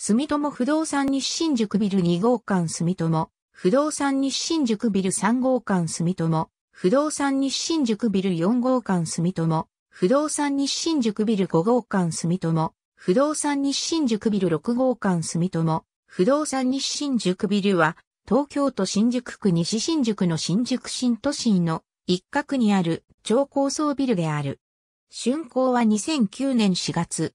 住友不動産日新宿ビル2号館住友、不動産日新宿ビル3号館住友、不動産日新宿ビル4号館住友、不動産日新宿ビル5号館住友、不動産日新宿ビル6号館住友、不動産日新宿ビルは、東京都新宿区西新宿の新宿新都心の一角にある超高層ビルである。竣工は2009年4月。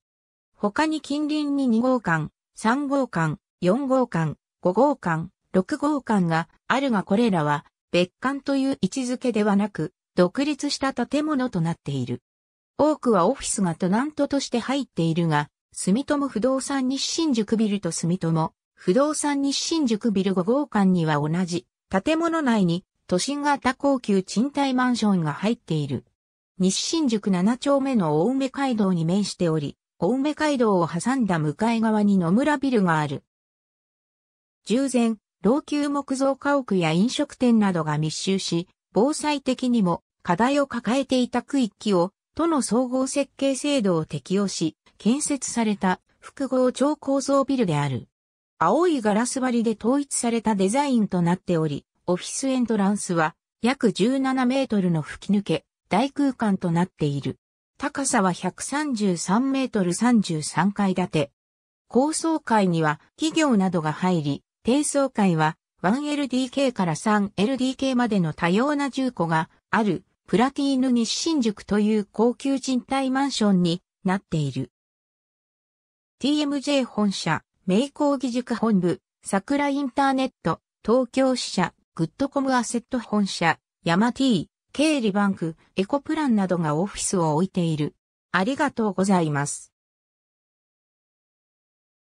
他に近隣に2号館、3号館、4号館、5号館、6号館があるがこれらは別館という位置づけではなく、独立した建物となっている。多くはオフィスがトナントとして入っているが、住友不動産日新宿ビルと住友不動産日新宿ビル5号館には同じ建物内に都心型高級賃貸マンションが入っている。日新宿7丁目の青梅街道に面しており、青梅街道を挟んだ向かい側に野村ビルがある。従前、老朽木造家屋や飲食店などが密集し、防災的にも課題を抱えていた区域を、都の総合設計制度を適用し、建設された複合超高層ビルである。青いガラス張りで統一されたデザインとなっており、オフィスエントランスは約17メートルの吹き抜け、大空間となっている。高さは133メートル33階建て。高層階には企業などが入り、低層階は 1LDK から 3LDK までの多様な住戸があるプラティーヌ西新宿という高級賃貸マンションになっている。TMJ 本社、名工技術本部、桜インターネット、東京支社、グッドコムアセット本社、ヤマティー。経理バンク、エコプランなどがオフィスを置いている。ありがとうございます。